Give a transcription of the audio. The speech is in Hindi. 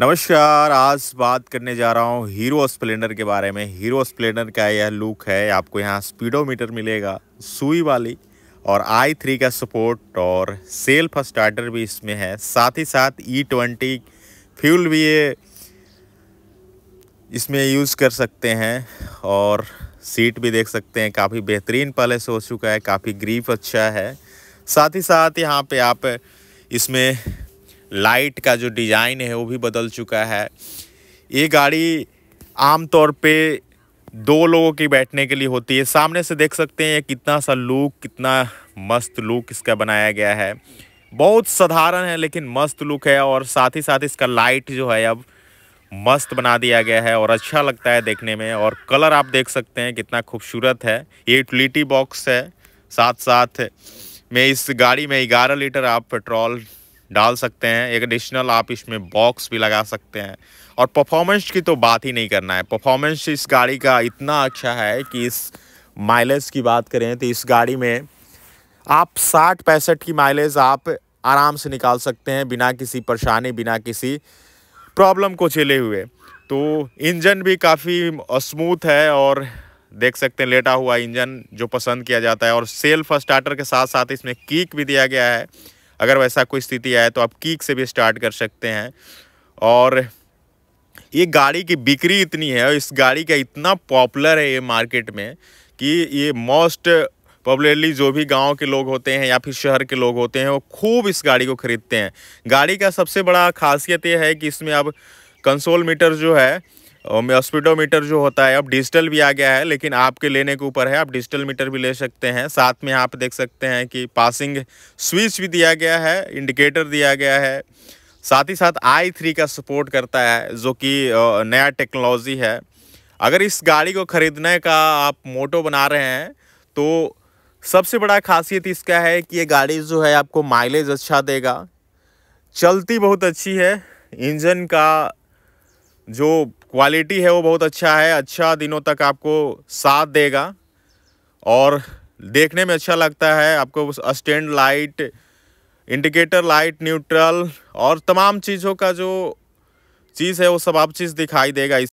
नमस्कार आज बात करने जा रहा हूँ हीरो स्प्लेंडर के बारे में हीरो स्प्लेंडर का यह लुक है आपको यहाँ स्पीडोमीटर मिलेगा सुई वाली और आई थ्री का सपोर्ट और सेल्फ स्टार्टर भी इसमें है साथ ही साथ ई ट्वेंटी फ्यूल भी ये इसमें यूज़ कर सकते हैं और सीट भी देख सकते हैं काफ़ी बेहतरीन पहले से हो चुका है काफ़ी ग्रीफ अच्छा है साथ ही साथ यहाँ पे आप इसमें लाइट का जो डिज़ाइन है वो भी बदल चुका है ये गाड़ी आमतौर पे दो लोगों की बैठने के लिए होती है सामने से देख सकते हैं कितना सा लुक कितना मस्त लुक इसका बनाया गया है बहुत साधारण है लेकिन मस्त लुक है और साथ ही साथ इसका लाइट जो है अब मस्त बना दिया गया है और अच्छा लगता है देखने में और कलर आप देख सकते हैं कितना खूबसूरत है ये यूटिलिटी बॉक्स है साथ साथ में इस गाड़ी में ग्यारह लीटर आप पेट्रोल डाल सकते हैं एक एडिशनल आप इसमें बॉक्स भी लगा सकते हैं और परफॉर्मेंस की तो बात ही नहीं करना है परफॉर्मेंस इस गाड़ी का इतना अच्छा है कि इस माइलेज की बात करें तो इस गाड़ी में आप साठ पैंसठ की माइलेज आप आराम से निकाल सकते हैं बिना किसी परेशानी बिना किसी प्रॉब्लम को झेले हुए तो इंजन भी काफ़ी स्मूथ है और देख सकते हैं लेटा हुआ इंजन जो पसंद किया जाता है और सेल्फ स्टार्टर के साथ साथ इसमें कीक भी दिया गया है अगर वैसा कोई स्थिति आए तो आप कीक से भी स्टार्ट कर सकते हैं और ये गाड़ी की बिक्री इतनी है और इस गाड़ी का इतना पॉपुलर है ये मार्केट में कि ये मोस्ट पॉपुलरली जो भी गांव के लोग होते हैं या फिर शहर के लोग होते हैं वो खूब इस गाड़ी को ख़रीदते हैं गाड़ी का सबसे बड़ा खासियत ये है कि इसमें अब कंसोल मीटर जो है म्योस्पिटोमीटर जो होता है अब डिजिटल भी आ गया है लेकिन आपके लेने के ऊपर है आप डिजिटल मीटर भी ले सकते हैं साथ में आप देख सकते हैं कि पासिंग स्विच भी दिया गया है इंडिकेटर दिया गया है साथ ही साथ आई थ्री का सपोर्ट करता है जो कि नया टेक्नोलॉजी है अगर इस गाड़ी को ख़रीदने का आप मोटो बना रहे हैं तो सबसे बड़ा खासियत इसका है कि ये गाड़ी जो है आपको माइलेज अच्छा देगा चलती बहुत अच्छी है इंजन का जो क्वालिटी है वो बहुत अच्छा है अच्छा दिनों तक आपको साथ देगा और देखने में अच्छा लगता है आपको stand light indicator light neutral और तमाम चीज़ों का जो चीज़ है वो सब आप चीज़ दिखाई देगा इस